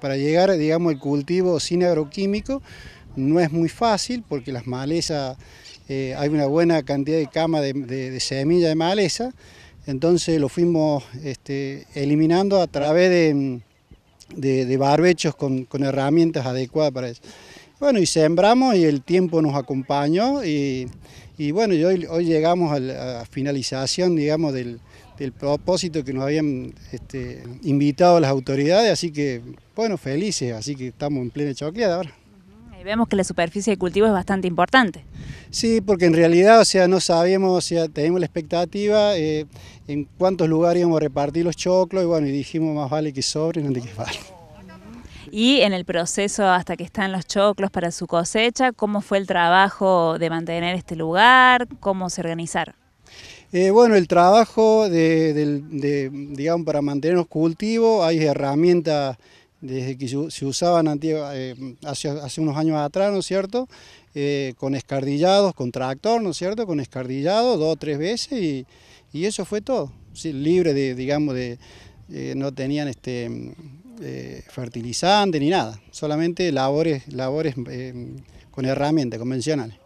Para llegar, digamos, el cultivo sin agroquímico no es muy fácil porque las malezas, eh, hay una buena cantidad de cama de, de semilla de maleza, entonces lo fuimos este, eliminando a través de, barbechos con herramientas adecuadas para eso. Bueno, y sembramos y el tiempo nos acompañó y, bueno, hoy, hoy, llegamos a la finalización, digamos, del, del propósito que nos habían este, invitado las autoridades, así que, bueno, felices, así que estamos en plena choqueada ahora. Y vemos que la superficie de cultivo es bastante importante. Sí, porque en realidad, o sea, no sabíamos, o sea, teníamos la expectativa eh, en cuántos lugares íbamos a repartir los choclos y bueno, y dijimos más vale que sobren antes que vale y en el proceso hasta que están los choclos para su cosecha, cómo fue el trabajo de mantener este lugar, cómo se organizaron. Eh, bueno, el trabajo de, digamos, para mantener los cultivos, hay herramientas desde que se usaban eh, hace, hace unos años atrás, ¿no es cierto? Eh, con escardillados, con tractor, ¿no es cierto? Con escardillado dos o tres veces y, y eso fue todo. Sí, libre de, digamos, de, no tenían este, eh, fertilizante ni nada, solamente labores, labores eh, con herramientas convencionales.